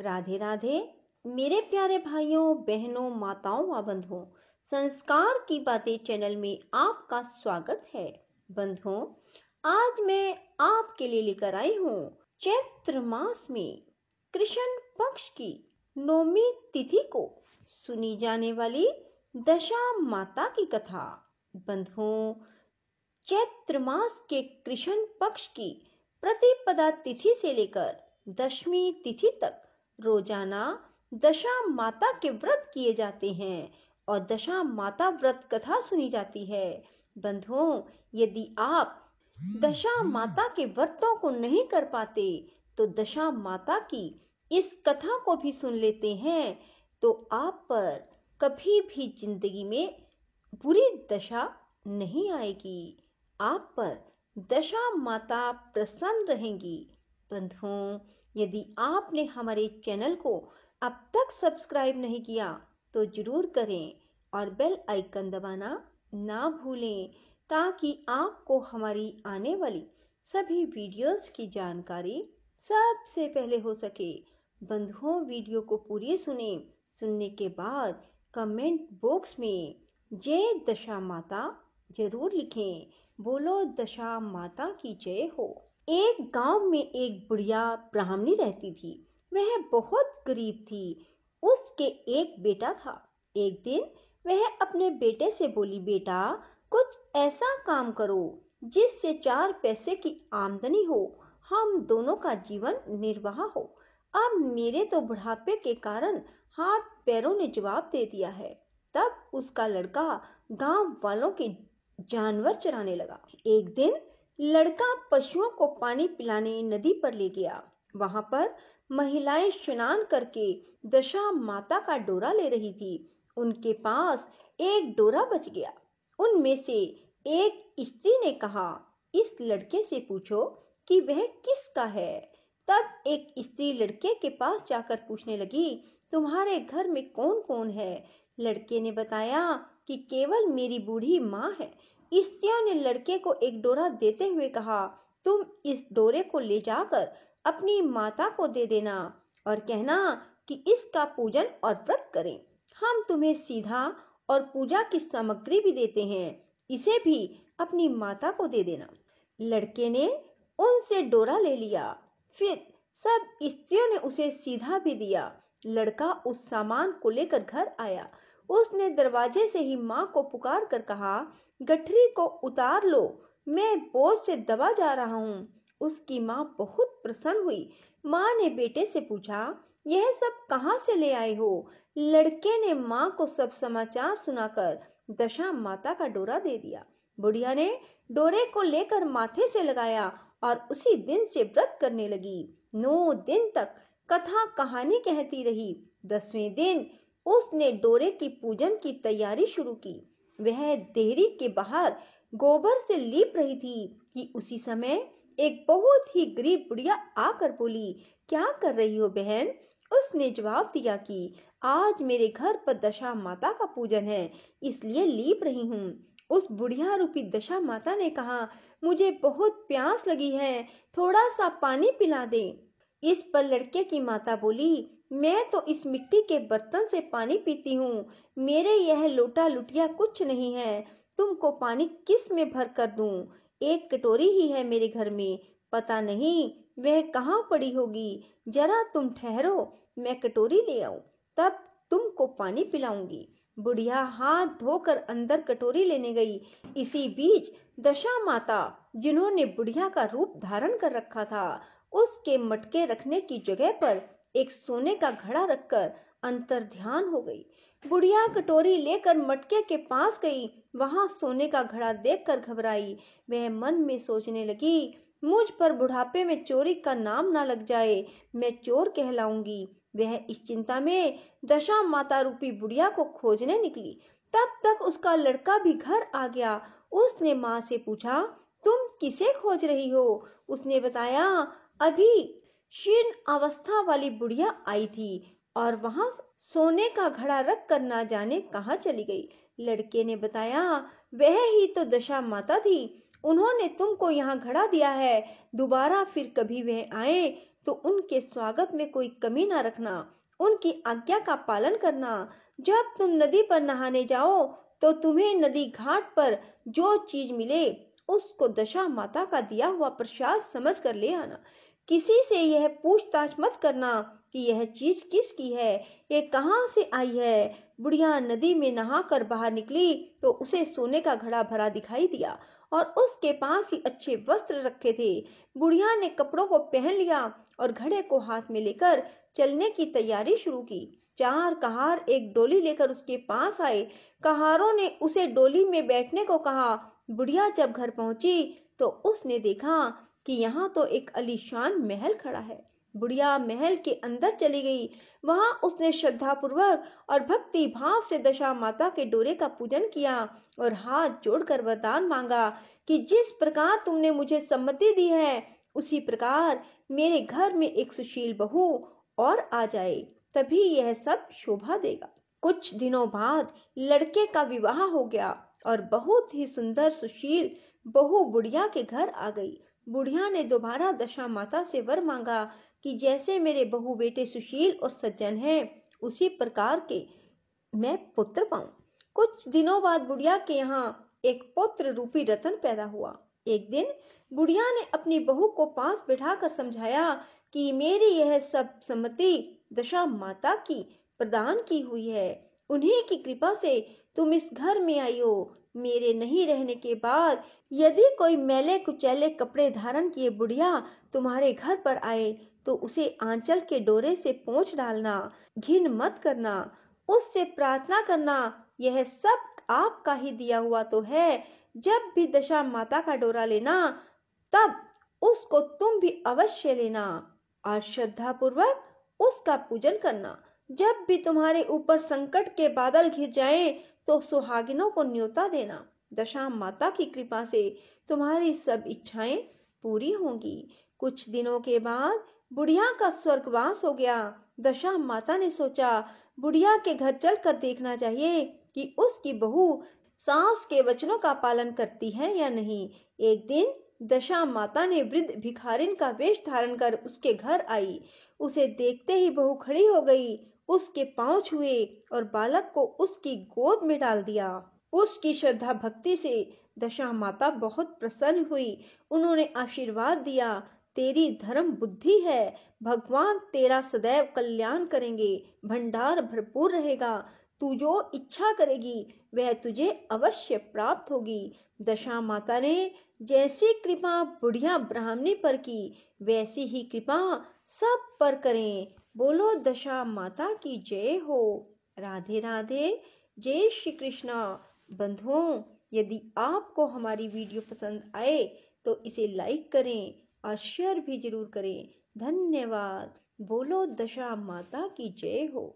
राधे राधे मेरे प्यारे भाइयों बहनों माताओं व बंधुओं संस्कार की बातें चैनल में आपका स्वागत है बंधुओं आज मैं आपके लिए लेकर आई हूँ चैत्र मास में कृष्ण पक्ष की नौमी तिथि को सुनी जाने वाली दशा माता की कथा बंधुओं चैत्र मास के कृष्ण पक्ष की प्रतिपदा तिथि से लेकर दशमी तिथि तक रोजाना दशा माता के व्रत किए जाते हैं और दशा माता व्रत कथा सुनी जाती है बंधुओं यदि आप दशा माता के व्रतों को नहीं कर पाते तो दशा माता की इस कथा को भी सुन लेते हैं तो आप पर कभी भी जिंदगी में बुरी दशा नहीं आएगी आप पर दशा माता प्रसन्न रहेंगी बंधुओं यदि आपने हमारे चैनल को अब तक सब्सक्राइब नहीं किया तो ज़रूर करें और बेल आइकन दबाना ना भूलें ताकि आपको हमारी आने वाली सभी वीडियोस की जानकारी सबसे पहले हो सके बंधुओं वीडियो को पूरी सुने सुनने के बाद कमेंट बॉक्स में जय दशा माता जरूर लिखें बोलो दशा माता की जय हो एक गांव में एक बुढ़िया ब्राह्मणी रहती थी वह बहुत गरीब थी उसके एक बेटा था एक दिन वह अपने बेटे से बोली बेटा कुछ ऐसा काम करो जिससे चार पैसे की आमदनी हो हम दोनों का जीवन निर्वाह हो अब मेरे तो बुढ़ापे के कारण हाथ पैरों ने जवाब दे दिया है तब उसका लड़का गांव वालों के जानवर चराने लगा एक दिन लड़का पशुओं को पानी पिलाने नदी पर ले गया वहां पर महिलाएं स्नान करके दशा माता का डोरा ले रही थी उनके पास एक डोरा बच गया उनमें से एक स्त्री ने कहा इस लड़के से पूछो कि वह किसका है तब एक स्त्री लड़के के पास जाकर पूछने लगी तुम्हारे घर में कौन कौन है लड़के ने बताया कि केवल मेरी बूढ़ी माँ है स्त्रियों ने लड़के को एक डोरा देते हुए कहा तुम इस डोरे को ले जाकर अपनी माता को दे देना और कहना कि इसका पूजन और व्रत करें हम तुम्हें सीधा और पूजा की सामग्री भी देते हैं इसे भी अपनी माता को दे देना लड़के ने उनसे डोरा ले लिया फिर सब स्त्रियों ने उसे सीधा भी दिया लड़का उस सामान को लेकर घर आया उसने दरवाजे से ही माँ को पुकार कर कहा गठरी को उतार लो मैं बोझ से दबा जा रहा हूँ उसकी माँ बहुत प्रसन्न हुई माँ ने बेटे से पूछा यह सब कहाँ से ले आए हो लड़के ने माँ को सब समाचार सुनाकर दशा माता का डोरा दे दिया बुढ़िया ने डोरे को लेकर माथे से लगाया और उसी दिन से व्रत करने लगी नौ दिन तक कथा कहानी कहती रही दसवें दिन उसने डोरे की पूजन की तैयारी शुरू की वह देहरी के बाहर गोबर से लीप रही थी कि उसी समय एक बहुत ही गरीब बुढ़िया आकर बोली क्या कर रही हो बहन उसने जवाब दिया कि आज मेरे घर पर दशा माता का पूजन है इसलिए लीप रही हूँ उस बुढ़िया रूपी दशा माता ने कहा मुझे बहुत प्यास लगी है थोड़ा सा पानी पिला दे इस पर लड़के की माता बोली मैं तो इस मिट्टी के बर्तन से पानी पीती हूँ मेरे यह लोटा लुटिया कुछ नहीं है तुमको पानी किस में भर कर दूं? एक कटोरी ही है मेरे घर में पता नहीं वह कहाँ पड़ी होगी जरा तुम ठहरो मैं कटोरी ले आऊ तब तुमको पानी पिलाऊंगी बुढ़िया हाथ धोकर अंदर कटोरी लेने गई इसी बीच दशा माता जिन्होंने बुढ़िया का रूप धारण कर रखा था उसके मटके रखने की जगह पर एक सोने का घड़ा रखकर अंतर ध्यान हो गई बुढ़िया कटोरी लेकर मटके के पास गई वहां सोने का घड़ा देखकर घबराई वह मन में सोचने लगी मुझ पर बुढ़ापे में चोरी का नाम ना लग जाए मैं चोर कहलाऊंगी वह इस चिंता में दशा माता रूपी बुढ़िया को खोजने निकली तब तक उसका लड़का भी घर आ गया उसने माँ से पूछा तुम किसे खोज रही हो उसने बताया अभी क्षीण अवस्था वाली बुढ़िया आई थी और वहां सोने का घड़ा रख कर ना जाने कहा चली गई लड़के ने बताया वह ही तो दशा माता थी उन्होंने तुमको यहाँ घड़ा दिया है दोबारा फिर कभी वह आए तो उनके स्वागत में कोई कमी ना रखना उनकी आज्ञा का पालन करना जब तुम नदी पर नहाने जाओ तो तुम्हें नदी घाट पर जो चीज मिले उसको दशा माता का दिया हुआ प्रसाद समझ कर ले आना किसी से यह पूछताछ मत करना कि यह चीज किसकी है ये कहा से आई है बुढ़िया नदी में नहाकर बाहर निकली तो उसे सोने का घड़ा भरा दिखाई दिया और उसके पास ही अच्छे वस्त्र रखे थे बुढ़िया ने कपड़ों को पहन लिया और घड़े को हाथ में लेकर चलने की तैयारी शुरू की चार कहार एक डोली लेकर उसके पास आए कहारों ने उसे डोली में बैठने को कहा बुढ़िया जब घर पहुंची तो उसने देखा कि यहाँ तो एक अलीशान महल खड़ा है बुढ़िया महल के अंदर चली गई वहाँ उसने श्रद्धापूर्वक और भक्ति भाव से दशा माता के डोरे का पूजन किया और हाथ जोड़कर वरदान मांगा कि जिस प्रकार तुमने मुझे सम्मति दी है उसी प्रकार मेरे घर में एक सुशील बहू और आ जाए तभी यह सब शोभा देगा कुछ दिनों बाद लड़के का विवाह हो गया और बहुत ही सुंदर सुशील बहू बुढ़िया के घर आ गई बुढ़िया ने दोबारा दशा माता से वर मांगा कि जैसे मेरे बहु बेटे सुशील और सज्जन हैं उसी प्रकार के मैं पुत्र पाऊं कुछ दिनों बाद बुढ़िया के यहाँ एक पुत्र रूपी रतन पैदा हुआ एक दिन बुढ़िया ने अपनी बहू को पास कर समझाया कि मेरी यह सब सम्मति दशा माता की प्रदान की हुई है उन्हीं की कृपा से तुम इस घर में आई हो मेरे नहीं रहने के बाद यदि कोई मेले कुचैले कपड़े धारण किए बुढ़िया तुम्हारे घर पर आए तो उसे आंचल के डोरे से पोंछ डालना घिन मत करना उससे प्रार्थना करना यह सब आपका ही दिया हुआ तो है जब भी दशा माता का डोरा लेना तब उसको तुम भी अवश्य लेना और श्रद्धा पूर्वक उसका पूजन करना जब भी तुम्हारे ऊपर संकट के बादल घिर जाएं तो सुहागिनों को न्योता देना दशा माता की कृपा से तुम्हारी सब इच्छाएं पूरी होंगी कुछ दिनों के बाद बुढ़िया का स्वर्गवास हो गया दशा माता ने सोचा बुढ़िया के घर चल कर देखना चाहिए कि उसकी बहू सास के वचनों का पालन करती है या नहीं एक दिन दशा माता ने वृद्ध भिखारिन का वेश धारण कर उसके घर आई उसे देखते ही बहू खड़ी हो गई उसके पांव छुए और बालक को उसकी गोद में डाल दिया उसकी श्रद्धा भक्ति से दशा माता बहुत प्रसन्न हुई उन्होंने आशीर्वाद दिया तेरी धर्म बुद्धि है भगवान तेरा सदैव कल्याण करेंगे भंडार भरपूर रहेगा तू जो इच्छा करेगी वह तुझे अवश्य प्राप्त होगी दशा माता ने जैसी कृपा बुढ़िया ब्राह्मणी पर की वैसी ही कृपा सब पर करें बोलो दशा माता की जय हो राधे राधे जय श्री कृष्णा बंधुओं यदि आपको हमारी वीडियो पसंद आए तो इसे लाइक करें और शेयर भी जरूर करें धन्यवाद बोलो दशा माता की जय हो